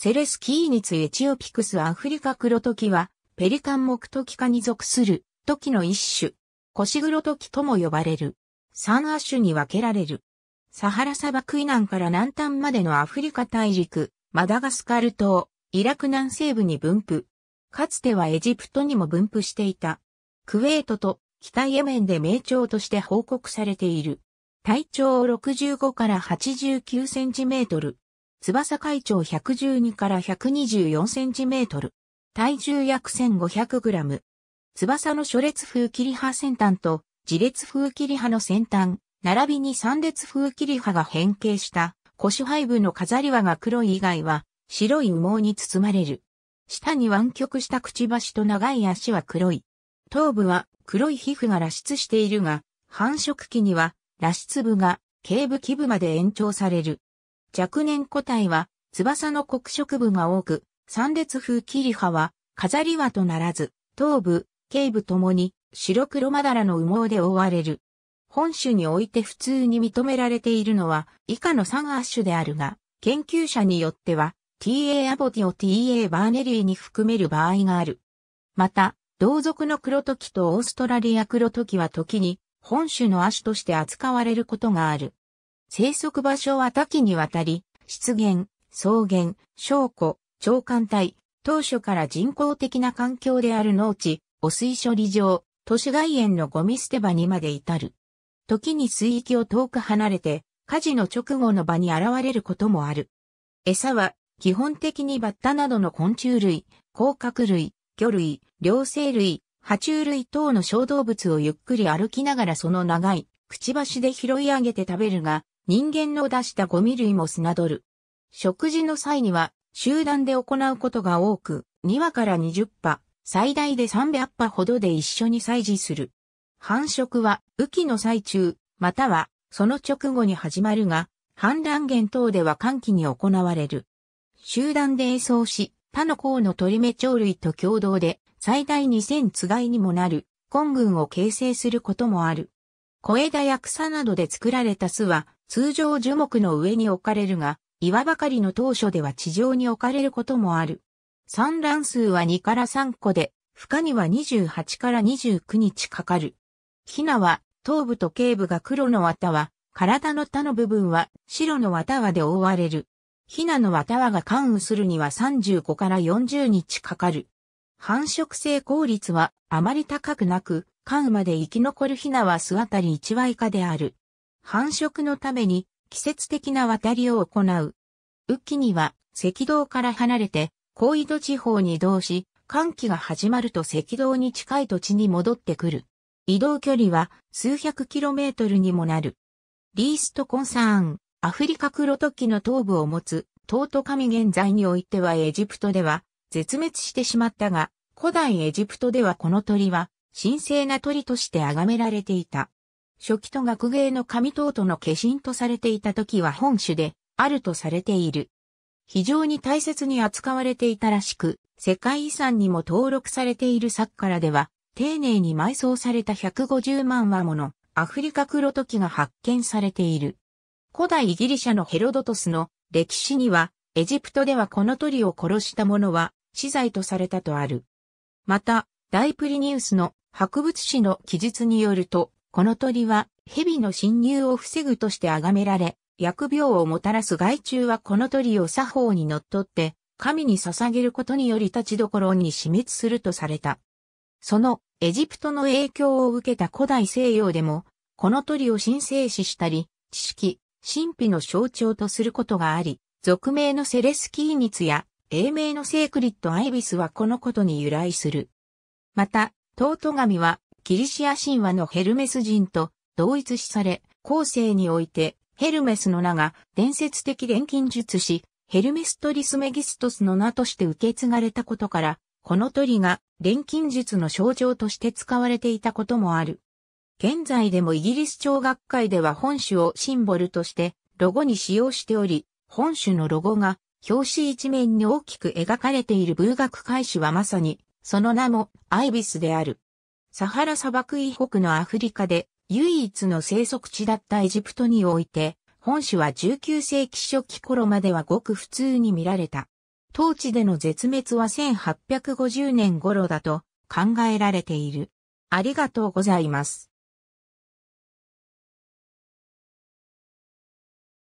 セレスキーニツエチオピクスアフリカ黒トキは、ペリカン目トキ科に属するトキの一種、コシグロトキとも呼ばれる。3亜種に分けられる。サハラ砂漠以南から南端までのアフリカ大陸、マダガスカル島、イラク南西部に分布。かつてはエジプトにも分布していた。クウェートと北イエメンで名鳥として報告されている。体長65から89センチメートル。翼海長112から124センチメートル。体重約1500グラム。翼の初列風切り刃先端と自列風切り刃の先端、並びに三列風切り刃が変形した腰背部の飾り輪が黒い以外は白い羽毛に包まれる。下に湾曲したくちばしと長い足は黒い。頭部は黒い皮膚が裸出しているが、繁殖期には裸出部が頸部基部まで延長される。若年個体は翼の黒色部が多く、三列風切り葉は飾り輪とならず、頭部、頸部ともに白黒まだらの羽毛で覆われる。本種において普通に認められているのは以下の三アッシュであるが、研究者によっては TA アボティを TA バーネリーに含める場合がある。また、同族の黒時とオーストラリア黒時は時に本種の亜種として扱われることがある。生息場所は多岐にわたり、湿原、草原、小湖、長官帯、当初から人工的な環境である農地、汚水処理場、都市外縁のゴミ捨て場にまで至る。時に水域を遠く離れて、火事の直後の場に現れることもある。餌は、基本的にバッタなどの昆虫類、甲殻類、魚類、両生類、爬虫類等の小動物をゆっくり歩きながらその長い、くちばしで拾い上げて食べるが、人間の出したゴミ類も砂取る。食事の際には集団で行うことが多く、2羽から20羽、最大で300羽ほどで一緒に採事する。繁殖は雨季の最中、またはその直後に始まるが、氾濫源等では寒気に行われる。集団で営奏し、他の甲の鳥目鳥類と共同で最大2000つがいにもなる、根群を形成することもある。小枝や草などで作られた巣は通常樹木の上に置かれるが、岩ばかりの当初では地上に置かれることもある。産卵数は2から3個で、孵化には28から29日かかる。ヒナは、頭部と頸部が黒の綿は、体の他の部分は白の綿はで覆われる。ヒナの綿はが関羽するには35から40日かかる。繁殖成功率はあまり高くなく、関羽まで生き残るヒナは巣あたり1羽以下である。繁殖のために季節的な渡りを行う。雨季には赤道から離れて高緯度地方に移動し、寒気が始まると赤道に近い土地に戻ってくる。移動距離は数百キロメートルにもなる。リーストコンサーン、アフリカ黒トキの頭部を持つ、トート神現在においてはエジプトでは絶滅してしまったが、古代エジプトではこの鳥は神聖な鳥として崇められていた。初期と学芸の神等との化身とされていた時は本種で、あるとされている。非常に大切に扱われていたらしく、世界遺産にも登録されている作からでは、丁寧に埋葬された150万羽ものアフリカ黒トキが発見されている。古代ギリシャのヘロドトスの歴史には、エジプトではこの鳥を殺した者は死罪とされたとある。また、ダイプリニウスの博物誌の記述によると、この鳥は蛇の侵入を防ぐとして崇められ、疫病をもたらす害虫はこの鳥を作法にのっとって、神に捧げることにより立ちどころに死滅するとされた。そのエジプトの影響を受けた古代西洋でも、この鳥を神聖視したり、知識、神秘の象徴とすることがあり、俗名のセレスキーニツや、英名のセークリッドアイビスはこのことに由来する。また、トート神はキリシア神話のヘルメス人と同一視され、後世においてヘルメスの名が伝説的錬金術師、ヘルメストリスメギストスの名として受け継がれたことから、この鳥が錬金術の象徴として使われていたこともある。現在でもイギリス長学会では本種をシンボルとしてロゴに使用しており、本種のロゴが表紙一面に大きく描かれている文学会誌はまさに、その名もアイビスである。サハラ砂漠以北のアフリカで唯一の生息地だったエジプトにおいて、本種は19世紀初期頃まではごく普通に見られた。当地での絶滅は1850年頃だと考えられている。ありがとうございます。